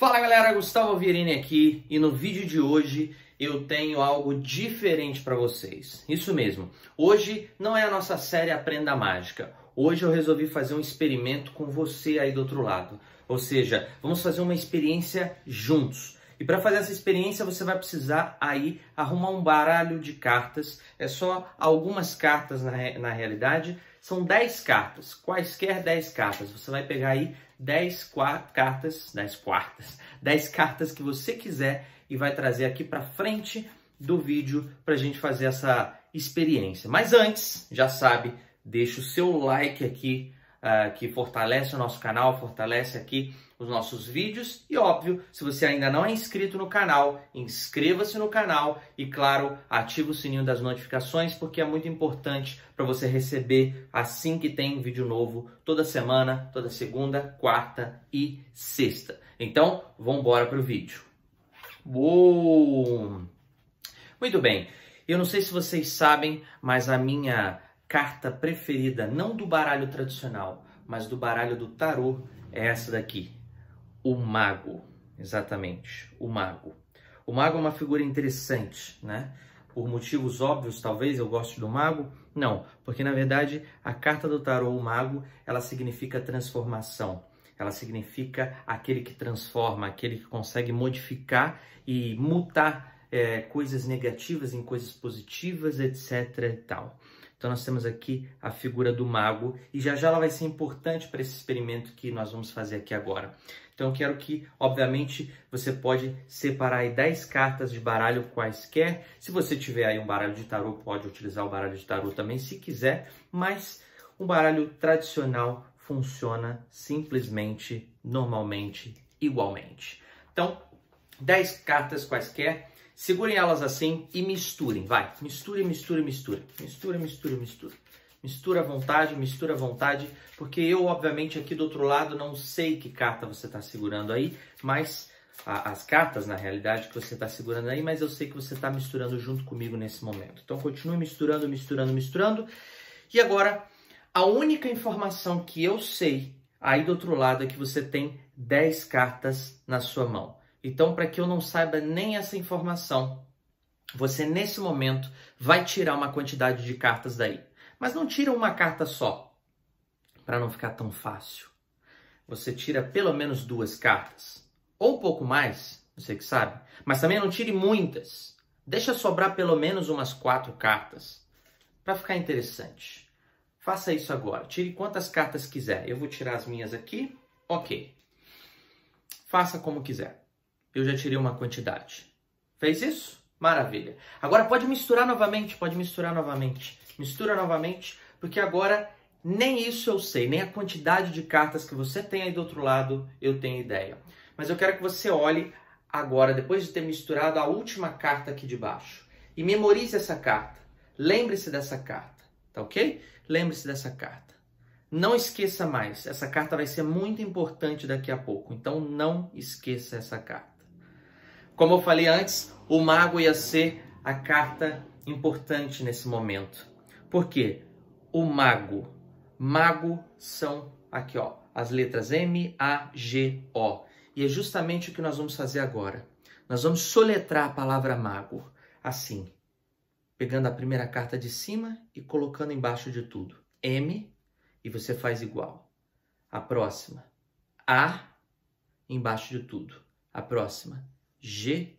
Fala galera, Gustavo Vierini aqui e no vídeo de hoje eu tenho algo diferente para vocês. Isso mesmo, hoje não é a nossa série Aprenda Mágica. Hoje eu resolvi fazer um experimento com você aí do outro lado. Ou seja, vamos fazer uma experiência juntos. E para fazer essa experiência você vai precisar aí arrumar um baralho de cartas. É só algumas cartas na, na realidade são 10 cartas, quaisquer 10 cartas. Você vai pegar aí 10 cartas, 10 quartas, 10 cartas que você quiser e vai trazer aqui para frente do vídeo para a gente fazer essa experiência. Mas antes, já sabe, deixa o seu like aqui, uh, que fortalece o nosso canal, fortalece aqui os nossos vídeos e, óbvio, se você ainda não é inscrito no canal, inscreva-se no canal e, claro, ative o sininho das notificações porque é muito importante para você receber assim que tem vídeo novo toda semana, toda segunda, quarta e sexta. Então, vamos embora para o vídeo. Uou! Muito bem, eu não sei se vocês sabem, mas a minha carta preferida, não do baralho tradicional, mas do baralho do tarô, é essa daqui, o mago, exatamente, o mago. O mago é uma figura interessante, né? Por motivos óbvios, talvez eu goste do mago? Não, porque na verdade a carta do tarot o mago, ela significa transformação. Ela significa aquele que transforma, aquele que consegue modificar e mutar é, coisas negativas em coisas positivas, etc. E tal. Então nós temos aqui a figura do mago e já já ela vai ser importante para esse experimento que nós vamos fazer aqui agora. Então eu quero que, obviamente, você pode separar aí 10 cartas de baralho quaisquer. Se você tiver aí um baralho de tarô, pode utilizar o baralho de tarô também se quiser, mas um baralho tradicional funciona simplesmente, normalmente, igualmente. Então, 10 cartas quaisquer Segurem elas assim e misturem, vai. Misture, misture, misture. Mistura, mistura, mistura. Mistura à vontade, mistura à vontade, porque eu, obviamente, aqui do outro lado não sei que carta você está segurando aí, mas a, as cartas, na realidade, que você está segurando aí, mas eu sei que você está misturando junto comigo nesse momento. Então, continue misturando, misturando, misturando. E agora, a única informação que eu sei aí do outro lado é que você tem 10 cartas na sua mão. Então, para que eu não saiba nem essa informação, você nesse momento vai tirar uma quantidade de cartas daí. Mas não tira uma carta só, para não ficar tão fácil. Você tira pelo menos duas cartas, ou um pouco mais, você que sabe. Mas também não tire muitas. Deixa sobrar pelo menos umas quatro cartas, para ficar interessante. Faça isso agora. Tire quantas cartas quiser. Eu vou tirar as minhas aqui. Ok. Faça como quiser eu já tirei uma quantidade. Fez isso? Maravilha. Agora pode misturar novamente, pode misturar novamente. Mistura novamente, porque agora nem isso eu sei, nem a quantidade de cartas que você tem aí do outro lado eu tenho ideia. Mas eu quero que você olhe agora, depois de ter misturado a última carta aqui de baixo, e memorize essa carta. Lembre-se dessa carta, tá ok? Lembre-se dessa carta. Não esqueça mais, essa carta vai ser muito importante daqui a pouco, então não esqueça essa carta. Como eu falei antes, o mago ia ser a carta importante nesse momento. Por quê? O mago. Mago são aqui, ó, as letras M, A, G, O. E é justamente o que nós vamos fazer agora. Nós vamos soletrar a palavra mago assim, pegando a primeira carta de cima e colocando embaixo de tudo. M e você faz igual. A próxima, A embaixo de tudo. A próxima, G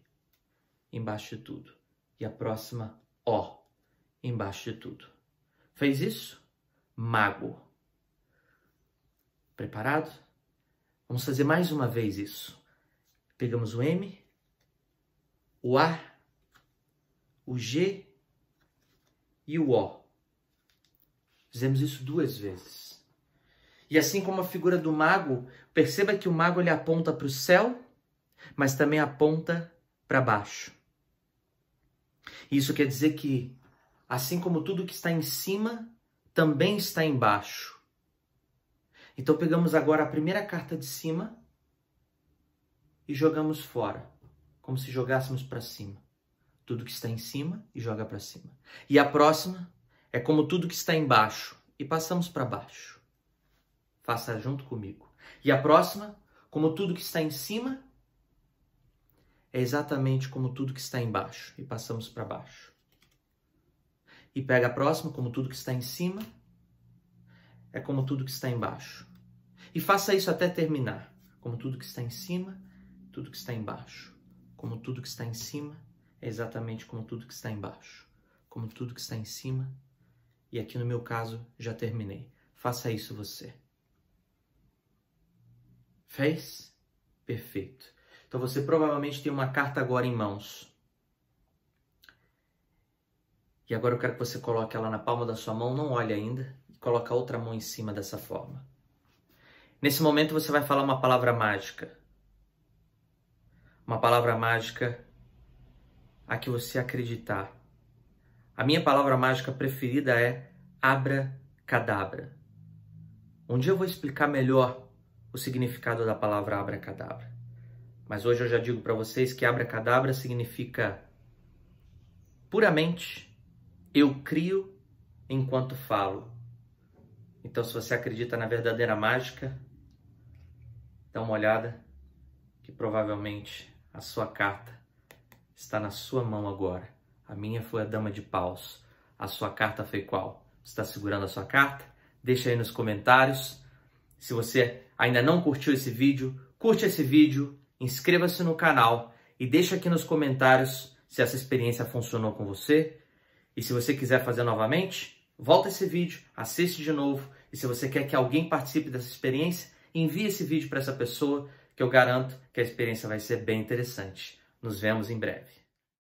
embaixo de tudo e a próxima O embaixo de tudo. Fez isso? Mago. Preparado? Vamos fazer mais uma vez isso. Pegamos o M, o A, o G e o O. Fizemos isso duas vezes. E assim como a figura do mago, perceba que o mago ele aponta para o céu mas também aponta para baixo. Isso quer dizer que, assim como tudo que está em cima, também está embaixo. Então pegamos agora a primeira carta de cima e jogamos fora, como se jogássemos para cima. Tudo que está em cima e joga para cima. E a próxima é como tudo que está embaixo e passamos para baixo. Faça junto comigo. E a próxima, como tudo que está em cima é exatamente como tudo que está embaixo e passamos para baixo. E pega a próxima como tudo que está em cima é como tudo que está embaixo. E faça isso até terminar, como tudo que está em cima, tudo que está embaixo, como tudo que está em cima é exatamente como tudo que está embaixo, como tudo que está em cima. E aqui no meu caso já terminei. Faça isso você. Fez? Perfeito. Então você provavelmente tem uma carta agora em mãos. E agora eu quero que você coloque ela na palma da sua mão, não olhe ainda, e coloque a outra mão em cima dessa forma. Nesse momento você vai falar uma palavra mágica. Uma palavra mágica a que você acreditar. A minha palavra mágica preferida é abracadabra. Um dia eu vou explicar melhor o significado da palavra abracadabra. Mas hoje eu já digo para vocês que abracadabra significa puramente eu crio enquanto falo. Então, se você acredita na verdadeira mágica, dá uma olhada que provavelmente a sua carta está na sua mão agora. A minha foi a Dama de Paus. A sua carta foi qual? Está segurando a sua carta? Deixa aí nos comentários. Se você ainda não curtiu esse vídeo, curte esse vídeo, inscreva-se no canal e deixe aqui nos comentários se essa experiência funcionou com você. E se você quiser fazer novamente, volta esse vídeo, assiste de novo. E se você quer que alguém participe dessa experiência, envie esse vídeo para essa pessoa, que eu garanto que a experiência vai ser bem interessante. Nos vemos em breve.